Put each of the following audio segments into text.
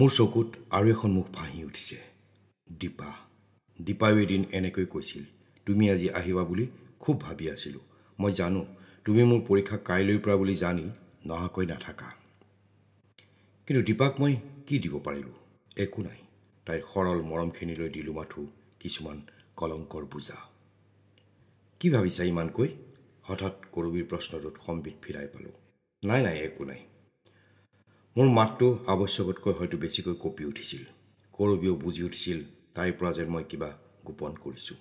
মোৰ চকুত আৰু এখন মুখ ফাঁহি উঠিছে দীপা দীপায়ো এদিন এনেকৈ কৈছিল তুমি আজি আহিবা বুলি খুব ভাবি আছিলোঁ মই জানো তুমি মোৰ পৰীক্ষা কাইলৈৰ পৰা বুলি জানি নহাকৈ নাথাকা কিন্তু দীপাক মই কি দিব পাৰিলোঁ একো নাই তাইৰ সৰল মৰমখিনিলৈ দিলোঁ মাথো কিছুমান কলংকৰ বুজা কি ভাবিছা ইমানকৈ হঠাৎ কৰবীৰ প্ৰশ্নটোত সম্বিত ফিৰাই পালোঁ নাই নাই একো নাই মোৰ মাতটো আৱশ্যকতকৈ হয়তো বেছিকৈ কঁপি উঠিছিল কৰবিও বুজি উঠিছিল তাইৰ পৰা যেন মই কিবা গোপন কৰিছোঁ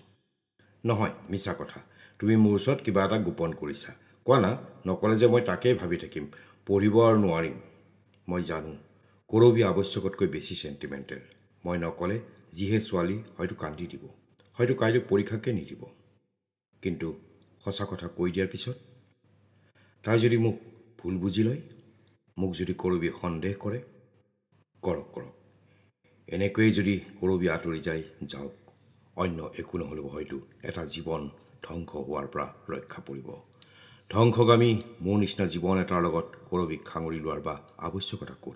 নহয় মিছা কথা তুমি মোৰ ওচৰত কিবা এটা গোপন কৰিছা কোৱা না নক'লে যে মই তাকেই ভাবি থাকিম পঢ়িব আৰু নোৱাৰিম মই জানো কৰবি আৱশ্যকতকৈ বেছি চেণ্টিমেণ্টেল মই নক'লে যিহে ছোৱালী হয়তো কান্দি দিব হয়তো কাইলৈ পৰীক্ষাকে নিদিব কিন্তু সঁচা কথা কৈ দিয়াৰ পিছত তাই যদি মোক ভুল বুজি লয় মোক যদি কৰবীয়ে সন্দেহ কৰে কৰক কৰক এনেকৈয়ে যদি কৰবীয়ে আঁতৰি যায় যাওক অন্য একো নহ'লেও হয়তো এটা জীৱন ধ্বংস হোৱাৰ পৰা ৰক্ষা পৰিব ধ্বংসগামী মোৰ নিচিনা জীৱন এটাৰ লগত কৰবীক সাঙুৰি লোৱাৰ বা আৱশ্যকতা ক'ত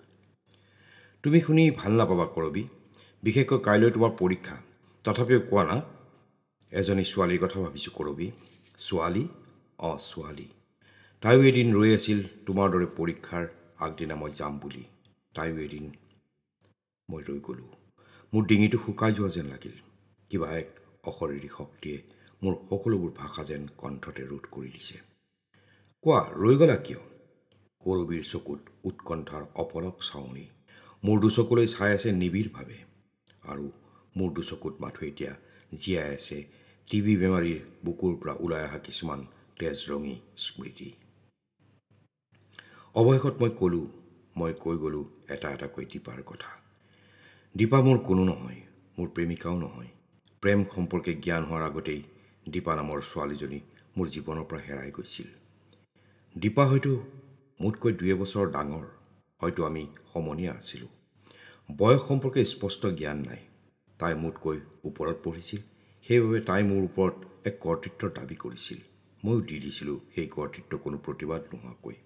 তুমি শুনি ভাল নাপাবা কৰবী বিশেষকৈ কাইলৈ তোমাৰ পৰীক্ষা তথাপিও কোৱা না এজনী ছোৱালীৰ কথা ভাবিছোঁ কৰবী ছোৱালী অঁ ছোৱালী তাইও এদিন ৰৈ আছিল তোমাৰ দৰে পৰীক্ষাৰ আগদিনা মই যাম বুলি তাইও এদিন মই ৰৈ গ'লোঁ মোৰ ডিঙিটো শুকাই যোৱা যেন লাগিল কিবা এক অশৰীৰী শক্তিয়ে মোৰ সকলোবোৰ ভাষা যেন কণ্ঠতে ৰোধ কৰি দিছে কোৱা ৰৈ গ'লা কিয় কৰবীৰ চকুত উৎকণ্ঠাৰ অপলক চাউনি মোৰ দুচকুলৈ চাই আছে নিবিড়ভাৱে আৰু মোৰ দুচকুত মাথো এতিয়া জীয়াই আছে টি বি বেমাৰীৰ বুকুৰ পৰা ওলাই অহা কিছুমান তেজ ৰঙী স্মৃতি অৱশেষত মই ক'লোঁ মই কৈ গ'লোঁ এটা এটাকৈ দীপাৰ কথা দীপা মোৰ কোনো নহয় মোৰ প্ৰেমিকাও নহয় প্ৰেম সম্পৰ্কে জ্ঞান হোৱাৰ আগতেই দীপা নামৰ ছোৱালীজনী মোৰ জীৱনৰ পৰা হেৰাই গৈছিল দীপা হয়তো মোতকৈ দুই এবছৰ ডাঙৰ হয়তো আমি সমনীয়া আছিলোঁ বয়স সম্পৰ্কে স্পষ্ট জ্ঞান নাই তাই মোতকৈ ওপৰত পঢ়িছিল সেইবাবে তাই মোৰ ওপৰত এক কৰ্তৃত্বৰ দাবী কৰিছিল ময়ো দি দিছিলোঁ সেই কৰ্তৃত্ব কোনো প্ৰতিবাদ নোহোৱাকৈ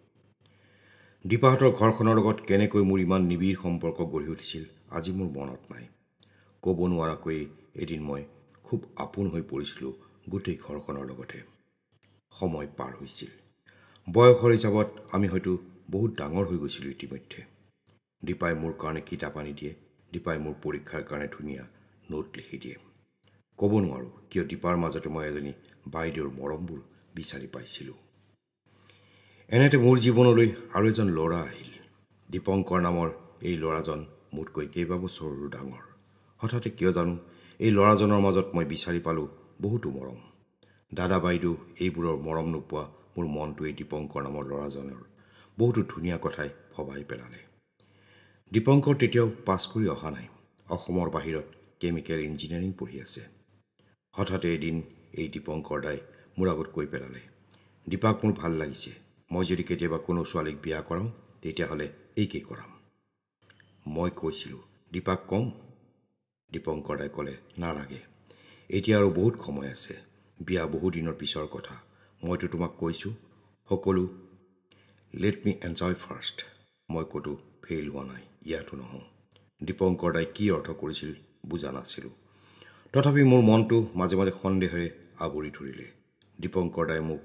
দীপাহঁতৰ ঘৰখনৰ লগত কেনেকৈ মোৰ ইমান নিবিড় সম্পৰ্ক গঢ়ি উঠিছিল আজি মোৰ মনত নাই ক'ব নোৱাৰাকৈয়ে এদিন মই খুব আপোন হৈ পৰিছিলোঁ গোটেই ঘৰখনৰ লগতে সময় পাৰ হৈছিল বয়সৰ হিচাপত আমি হয়তো বহুত ডাঙৰ হৈ গৈছিলোঁ ইতিমধ্যে দীপাই মোৰ কাৰণে কিতাপ আনি দিয়ে দীপাই মোৰ পৰীক্ষাৰ কাৰণে ধুনীয়া নোট লিখি দিয়ে ক'ব নোৱাৰোঁ কিয় দীপাৰ মাজতে মই এজনী বাইদেউৰ মৰমবোৰ বিচাৰি পাইছিলোঁ এনেতে মোৰ জীৱনলৈ আৰু এজন ল'ৰা আহিল দীপংকৰ নামৰ এই ল'ৰাজন মোতকৈ কেইবাবছৰৰো ডাঙৰ হঠাতে কিয় জানো এই ল'ৰাজনৰ মাজত মই বিচাৰি পালোঁ বহুতো মৰম দাদা বাইদেউ এইবোৰৰ মৰম নোপোৱা মোৰ মনটো এই দীপংকৰ নামৰ ল'ৰাজনৰ বহুতো ধুনীয়া কথাই ভবাই পেলালে দীপংকৰ তেতিয়াও পাছ কৰি অহা নাই অসমৰ বাহিৰত কেমিকেল ইঞ্জিনিয়াৰিং পঢ়ি আছে হঠাতে এদিন এই দীপংকৰ দাই মোৰ আগত কৈ পেলালে দীপাক মোৰ ভাল লাগিছে মই যদি কেতিয়াবা কোনো ছোৱালীক বিয়া কৰাওঁ তেতিয়াহ'লে একেই কৰাম মই কৈছিলোঁ দীপাক কওঁ দাই ক'লে নালাগে এতিয়া আৰু বহুত সময় আছে বিয়া বহুদিনৰ পিছৰ কথা মইতো তোমাক কৈছোঁ সকলো লেট মি এনজয় ফাৰ্ষ্ট মই ক'তো ফেইল হোৱা নাই ইয়াতো নহওঁ দীপংকৰ দাই কি অৰ্থ কৰিছিল বুজা নাছিলোঁ তথাপি মোৰ মনটো মাজে মাজে সন্দেহেৰে আৱৰি ধৰিলে দীপংকৰ দাই মোক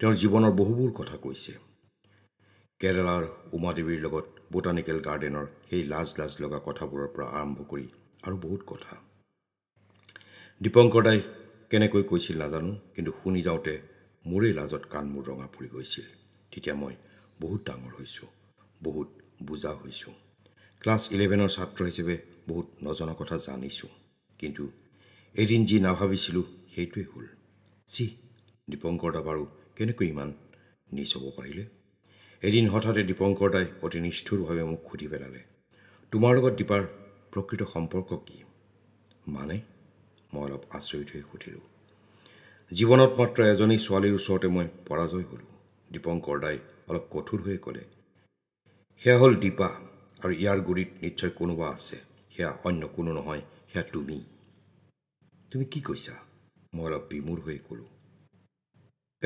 তেওঁৰ জীৱনৰ বহুবোৰ কথা কৈছে কেৰালাৰ উমাদেৱীৰ লগত বটানিকেল গাৰ্ডেনৰ সেই লাজ লাজ লগা কথাবোৰৰ পৰা আৰম্ভ কৰি আৰু বহুত কথা দীপংকৰ দাই কেনেকৈ কৈছিল নাজানো কিন্তু শুনি যাওঁতে মোৰেই লাজত কাণ মোৰ ৰঙা পৰি গৈছিল তেতিয়া মই বহুত ডাঙৰ হৈছোঁ বহুত বুজা হৈছোঁ ক্লাছ ইলেভেনৰ ছাত্ৰ হিচাপে বহুত নজনা কথা জানিছোঁ কিন্তু এদিন যি নাভাবিছিলোঁ সেইটোৱেই হ'ল চি দীপংকৰ দা বাৰু কেনেকৈ ইমান নিজ হ'ব পাৰিলে এদিন হঠাতে দীপংকৰ দাই অতি নিষ্ঠুৰভাৱে মোক সুধি পেলালে তোমাৰ লগত দীপাৰ প্ৰকৃত সম্পৰ্ক কি মানে মই অলপ আচৰিত হৈ সুধিলোঁ জীৱনত মাত্ৰ এজনী ছোৱালীৰ ওচৰতে মই পৰাজয় হ'লোঁ দীপংকৰ দাই অলপ কঠোৰ হৈ ক'লে সেয়া হ'ল দীপা আৰু ইয়াৰ গুৰিত নিশ্চয় কোনোবা আছে সেয়া অন্য কোনো নহয় সেয়া তুমি তুমি কি কৈছা মই অলপ বিমূৰ হৈ ক'লোঁ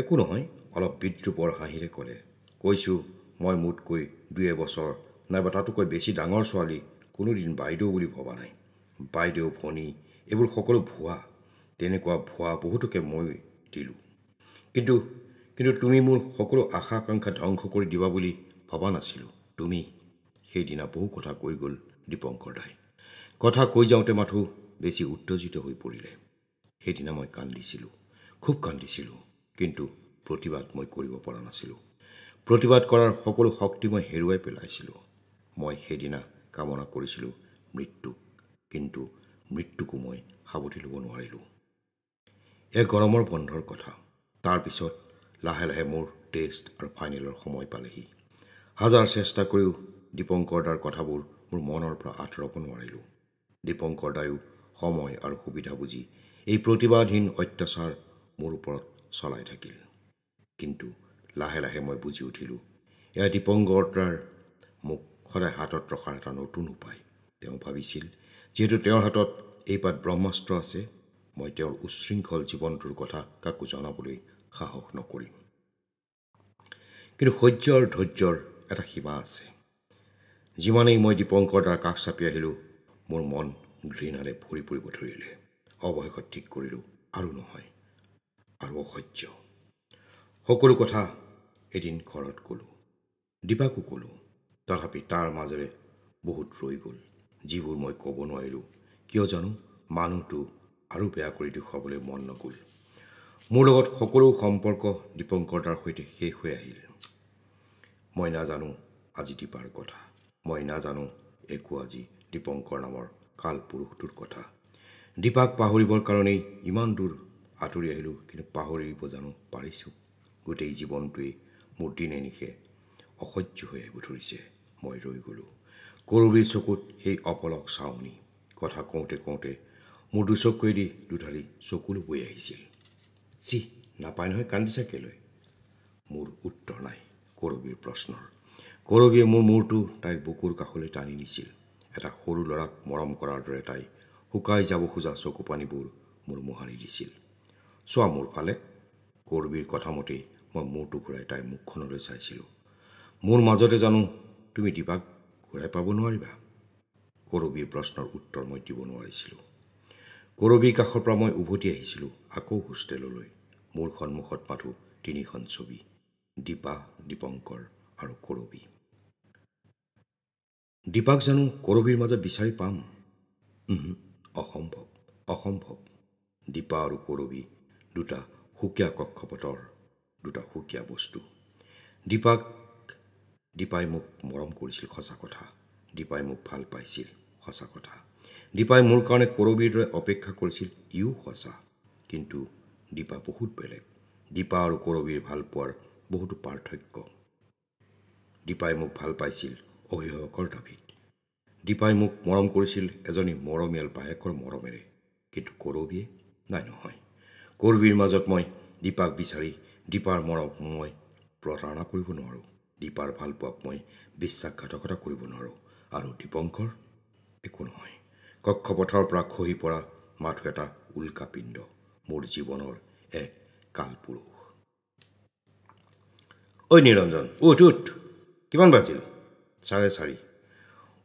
একো নহয় অলপ বিদ্ৰুপৰ হাঁহিৰে ক'লে কৈছোঁ মই মোতকৈ দুই এবছৰ নাইবা তাতোকৈ বেছি ডাঙৰ ছোৱালী কোনোদিন বাইদেউ বুলি ভবা নাই বাইদেউ ভনী এইবোৰ সকলো ভুৱা তেনেকুৱা ভুৱা বহুতকে মই দিলোঁ কিন্তু কিন্তু তুমি মোৰ সকলো আশা আকাংক্ষা ধ্বংস কৰি দিবা বুলি ভবা নাছিলোঁ তুমি সেইদিনা বহু কথা কৈ গ'ল দীপংকৰ দাই কথা কৈ যাওঁতে মাথো বেছি উত্তেজিত হৈ পৰিলে সেইদিনা মই কান্দিছিলোঁ খুব কান্দিছিলোঁ কিন্তু প্ৰতিবাদ মই কৰিব পৰা নাছিলোঁ প্ৰতিবাদ কৰাৰ সকলো শক্তি মই হেৰুৱাই পেলাইছিলোঁ মই সেইদিনা কামনা কৰিছিলোঁ মৃত্যুক কিন্তু মৃত্যুকো মই সাৱটি ল'ব নোৱাৰিলোঁ এই গৰমৰ বন্ধৰ কথা তাৰপিছত লাহে লাহে মোৰ টেষ্ট আৰু ফাইনেলৰ সময় পালেহি হাজাৰ চেষ্টা কৰিও দীপংকৰ দাৰ কথাবোৰ মোৰ মনৰ পৰা আঁতৰাব নোৱাৰিলোঁ দীপংকৰ দায়ো সময় আৰু সুবিধা বুজি এই প্ৰতিবাদহীন অত্যাচাৰ মোৰ ওপৰত চলাই থাকিল কিন্তু লাহে লাহে মই বুজি উঠিলোঁ এয়া দীপংগৰ্তাৰ মোক সদায় হাতত ৰখাৰ এটা নতুন উপায় তেওঁ ভাবিছিল যিহেতু তেওঁৰ হাতত এইপাত ব্ৰহ্মাস্ত্ৰ আছে মই তেওঁৰ উচ্ছৃংখল জীৱনটোৰ কথা কাকো জনাবলৈ সাহস নকৰিম কিন্তু সহ্যৰ ধৈৰ্যৰ এটা সীমা আছে যিমানেই মই দীপংকৰদাৰ কাষ চাপি আহিলোঁ মোৰ মন ঘৃণাৰে ভৰি পৰিব ধৰিলে অৱশেষত ঠিক কৰিলোঁ আৰু নহয় আৰু অসহ্য সকলো কথা এদিন ঘৰত ক'লোঁ দীপাকো ক'লোঁ তথাপি তাৰ মাজেৰে বহুত ৰৈ গ'ল যিবোৰ মই ক'ব নোৱাৰিলোঁ কিয় জানো মানুহটো আৰু বেয়া কৰি দেখুৱাবলৈ মন নগ'ল মোৰ লগত সকলো সম্পৰ্ক দীপংকৰ দাৰ সৈতে শেষ হৈ আহিল মই নাজানো আজি দীপাৰ কথা মই নাজানো একো আজি দীপংকৰ নামৰ কালপুৰুষটোৰ কথা দীপাক পাহৰিবৰ কাৰণেই ইমান দূৰ আঁতৰি আহিলোঁ কিন্তু পাহৰিব জানো পাৰিছোঁ গোটেই জীৱনটোৱেই মোৰ দিনে নিশে অসহ্য হৈ আহিব ধৰিছে মই ৰৈ গ'লোঁ কৰবীৰ চকুত সেই অপলক চাওনি কথা কওঁতে কওঁতে মোৰ দুচকুৱেদি দুঠাৰি চকুলো বৈ আহিছিল যি নাপায় নহয় কান্দিছা কেলৈ মোৰ উত্তৰ নাই কৰবীৰ প্ৰশ্নৰ কৰবীয়ে মোৰ মূৰটো তাইৰ বুকুৰ কাষলৈ টানি নিছিল এটা সৰু ল'ৰাক মৰম কৰাৰ দৰে তাই শুকাই যাব খোজা চকুপানীবোৰ মোৰ মোহাৰি দিছিল চোৱা মোৰ ফালে কৰবীৰ মতেই মই মূৰটো ঘূৰাই তাইৰ মুখখনলৈ চাইছিলোঁ মোৰ মাজতে জানো তুমি দীপাক ঘূৰাই পাব নোৱাৰিবা কৰবীৰ প্ৰশ্নৰ উত্তৰ মই দিব নোৱাৰিছিলোঁ কৰবীৰ কাষৰ পৰা মই উভতি আহিছিলোঁ আকৌ হোষ্টেললৈ মোৰ সন্মুখত মাথোঁ তিনিখন ছবি দীপা দীপংকৰ আৰু কৰবী দীপাক জানো কৰবীৰ মাজত বিচাৰি পাম অসম্ভৱ অসম্ভৱ দীপা আৰু কৰবী দুটা সুকীয়া কক্ষপথৰ দুটা সুকীয়া বস্তু দীপাক দীপাই মোক মৰম কৰিছিল সঁচা কথা দীপাই মোক ভাল পাইছিল সঁচা কথা দীপাই মোৰ কাৰণে কৰবীৰ দৰে অপেক্ষা কৰিছিল ইও সঁচা কিন্তু দীপা বহুত বেলেগ দীপা আৰু কৰবীৰ ভাল পোৱাৰ বহুতো পাৰ্থক্য দীপাই মোক ভাল পাইছিল অভিভাৱকৰ দাবীত দীপাই মোক মৰম কৰিছিল এজনী মৰমীয়াল বায়েকৰ মৰমেৰে কিন্তু কৰবীয়ে নাই নহয় কৰবীৰ মাজত মই দীপাক বিচাৰি দীপাৰ মৰক মই প্ৰতাৰণা কৰিব নোৱাৰোঁ দীপাৰ ভালপোৱাক মই বিশ্বাসঘাতকতা কৰিব নোৱাৰোঁ আৰু দীপংকৰ একো নহয় কক্ষপথৰ পৰা খহি পৰা মাথো এটা উল্কা পিণ্ড মোৰ জীৱনৰ এক কালপুৰুষ ঐ নিৰঞ্জন উঠ উঠ কিমান বাজিল চাৰে চাৰি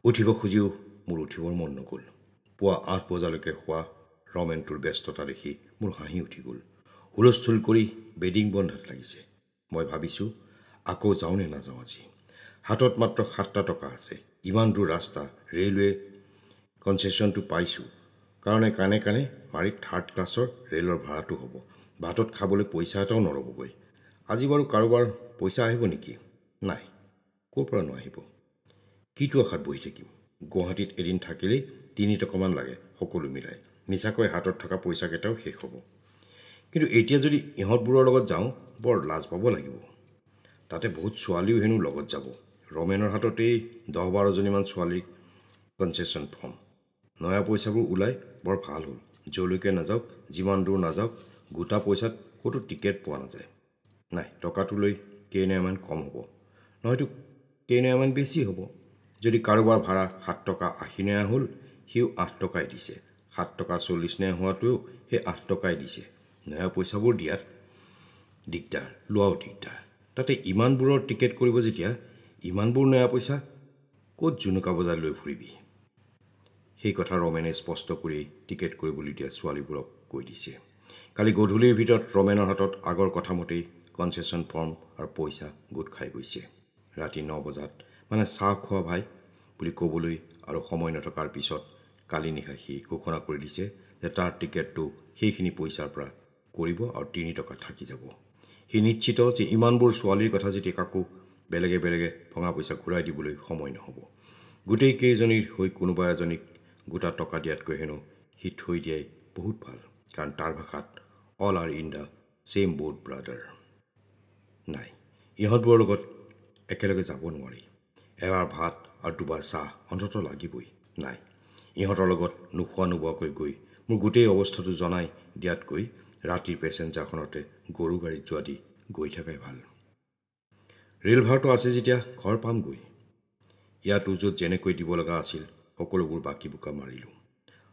উঠিব খুজিও মোৰ উঠিবৰ মন নগ'ল পুৱা আঠ বজালৈকে শোৱা ৰমেনটোৰ ব্যস্ততা দেখি মোৰ হাঁহি উঠি গ'ল হুলস্থুল কৰি বেডিং বন্ধাত লাগিছে মই ভাবিছোঁ আকৌ যাওঁ নে নাযাওঁ আজি হাতত মাত্ৰ সাতটা টকা আছে ইমান দূৰ ৰাস্তা ৰেলৱে কনচেশ্যনটো পাইছোঁ কাৰণে কাণে কাণে মাৰি থাৰ্ড ক্লাছৰ ৰে'লৰ ভাড়াটো হ'ব ভাতত খাবলৈ পইচা এটাও নৰ'বগৈ আজি বাৰু কাৰোবাৰ পইচা আহিব নেকি নাই ক'ৰ পৰা নোৱাহিব কিটো আশাত বহি থাকিম গুৱাহাটীত এদিন থাকিলেই তিনি টকামান লাগে সকলো মিলাই মিছাকৈ হাতত থকা পইচাকেইটাও শেষ হ'ব কিন্তু এতিয়া যদি ইহঁতবোৰৰ লগত যাওঁ বৰ লাজ পাব লাগিব তাতে বহুত ছোৱালীও হেনো লগত যাব ৰমেনৰ হাততেই দহ বাৰজনীমান ছোৱালীৰ কনচেশ্যন ফৰ্ম নয়া পইচাবোৰ ওলাই বৰ ভাল হ'ল য'লৈকে নাযাওক যিমান দূৰ নাযাওক গোটা পইচাত ক'তো টিকেট পোৱা নাযায় নাই টকাটো লৈ কেইনয়ামান কম হ'ব নহয়তো কেইনয়ামান বেছি হ'ব যদি কাৰোবাৰ ভাড়া সাত টকা আশী নয়া হ'ল সিও আঠ টকাই দিছে সাত টকা চল্লিছ নাই হোৱাটোৱেও সেই আঠ টকাই দিছে নয়া পইচাবোৰ দিয়াত দিগদাৰ লোৱাও দিগদাৰ তাতে ইমানবোৰৰ টিকেট কৰিব যেতিয়া ইমানবোৰ নয়া পইচা ক'ত জুনুকা বজাৰ লৈ ফুৰিবি সেই কথা ৰমেনে স্পষ্ট কৰি টিকেট কৰিবলৈ দিয়া ছোৱালীবোৰক কৈ দিছে কালি গধূলিৰ ভিতৰত ৰমেনৰ হাতত আগৰ কথামতেই কনচেশ্যন ফৰ্ম আৰু পইচা গোট খাই গৈছে ৰাতি ন বজাত মানে চাহ খোৱা ভাই বুলি ক'বলৈ আৰু সময় নথকাৰ পিছত কালি নিশা সি ঘোষণা কৰি দিছে যে তাৰ টিকেটটো সেইখিনি পইচাৰ পৰা কৰিব আৰু তিনি টকা থাকি যাব সি নিশ্চিত যে ইমানবোৰ ছোৱালীৰ কথা যেতিয়া কাকো বেলেগে বেলেগে ভঙা পইচা ঘূৰাই দিবলৈ সময় নহ'ব গোটেই কেইজনীৰ হৈ কোনোবা এজনীক গোটা টকা দিয়াতকৈ হেনো সি থৈ দিয়াই বহুত ভাল কাৰণ তাৰ ভাষাত all are in the same boat brother নাই ইহঁতবোৰৰ লগত একেলগে যাব নোৱাৰি এবাৰ ভাত আৰু দুবাৰ চাহ অন্ততঃ লাগিবই নাই ইহঁতৰ লগত নোখোৱা নোবোৱাকৈ গৈ মোৰ গোটেই অৱস্থাটো জনাই দিয়াতকৈ ৰাতিৰ পেচেঞ্জাৰখনতে গৰু গাড়ীত যোৱা দি গৈ থকাই ভাল ৰেলভাৰটো আছে যেতিয়া ঘৰ পামগৈ ইয়াত উজুত যেনেকৈ দিব লগা আছিল সকলোবোৰ বাকী বোকা মাৰিলোঁ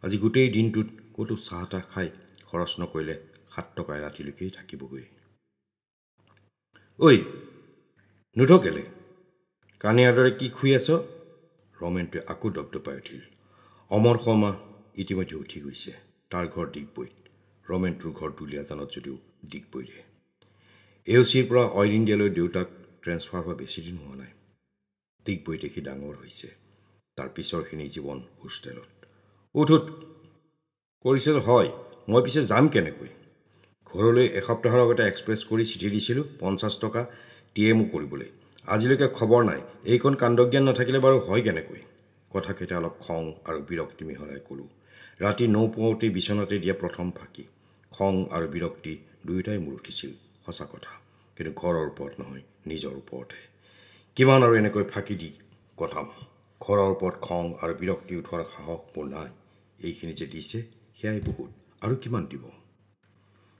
আজি গোটেই দিনটোত ক'তো চাহ তাহ খাই খৰচ নকৰিলে সাত টকাই ৰাতিলৈকেই থাকিবগৈ ঐ নুঢকেলে কানিয়াৰ দৰে কি শুই আছ ৰমেনটোৱে আকৌ দপদপাই উঠিল অমৰ শৰ্মা ইতিমধ্যে উঠি গৈছে তাৰ ঘৰ ডিগবৈত ৰমেনটোৰ ঘৰ দুলীয়াজানত যদিও ডিগবৈৰে এ অ' চিৰ পৰা অইল ইণ্ডিয়ালৈ দেউতাক ট্ৰেন্সফাৰ হোৱা বেছিদিন হোৱা নাই ডিগবৈ দেখি ডাঙৰ হৈছে তাৰ পিছৰখিনি জীৱন হোষ্টেলত উঠ উঠ কৰিছে হয় মই পিছে যাম কেনেকৈ ঘৰলৈ এসপ্তাহৰ আগতে এক্সপ্ৰেছ কৰি চিঠি দিছিলোঁ পঞ্চাছ টকা টি এমো কৰিবলৈ আজিলৈকে খবৰ নাই এইখন কাণ্ডজ্ঞান নাথাকিলে বাৰু হয় কেনেকৈ কথাকেইটা অলপ খং আৰু বিৰক্তি মিহলাই ক'লোঁ ৰাতি ন পুৱাওঁতেই বিচনাতে দিয়া প্ৰথম ফাঁকি খং আৰু বিৰক্তি দুয়োটাই মোৰ উঠিছিল সঁচা কথা কিন্তু ঘৰৰ ওপৰত নহয় নিজৰ ওপৰতহে কিমান আৰু এনেকৈ ফাঁকি দি কথাম ঘৰৰ ওপৰত খং আৰু বিৰক্তি উঠোৱাৰ সাহস মোৰ নাই এইখিনি যে দিছে সেয়াই বহুত আৰু কিমান দিব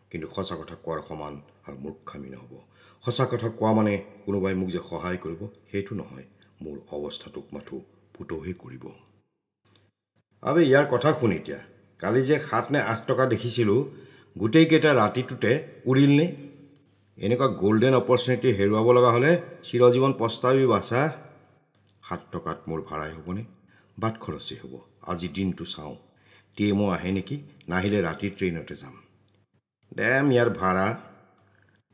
কিন্তু সঁচা কথা কোৱাৰ সমান আৰু মূৰ্খামী নহ'ব সঁচা কথা কোৱা মানে কোনোবাই মোক যে সহায় কৰিব সেইটো নহয় মোৰ অৱস্থাটোক মাথোঁ পুতহি কৰিব আবে ইয়াৰ কথা শুন এতিয়া কালি যে সাত নে আঠ টকা দেখিছিলোঁ গোটেইকেইটা ৰাতিটোতে উৰিলনে এনেকুৱা গ'ল্ডেন অপৰচুনিটি হেৰুৱাব লগা হ'লে চিৰজীৱন পস্তাবি বাচা সাত টকাত মোৰ ভাড়াই হ'বনে বাট খৰচি হ'ব আজি দিনটো চাওঁ টি এমো আহে নেকি নাহিলে ৰাতি ট্ৰেইনতে যাম ডেম ইয়াৰ ভাড়া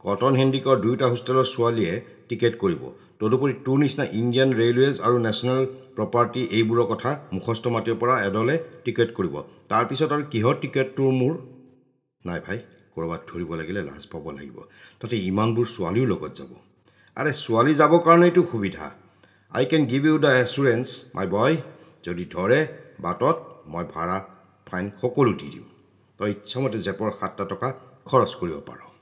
কটন হেণ্ডিকৰ দুয়োটা হোষ্টেলৰ ছোৱালীয়ে টিকেট কৰিব তদুপৰি তোৰ নিচিনা ইণ্ডিয়ান ৰেলৱেজ আৰু নেশ্যনেল প্ৰপাৰ্টি এইবোৰৰ কথা মুখস্থ মাটিৰ পৰা এডলে টিকেট কৰিব তাৰপিছত আৰু কিহৰ টিকেটটোৰ মোৰ নাই ভাই ক'ৰবাত ধৰিব লাগিলে লাজ পাব লাগিব তাতে ইমানবোৰ ছোৱালীও লগত যাব আৰে ছোৱালী যাবৰ কাৰণেইতো সুবিধা I can give you the assurance my boy যদি ধৰে বাটত মই ভাড়া ফাইন সকলো দি দিম তই ইচ্ছামতে জেপৰ সাতটা টকা খৰচ কৰিব পাৰ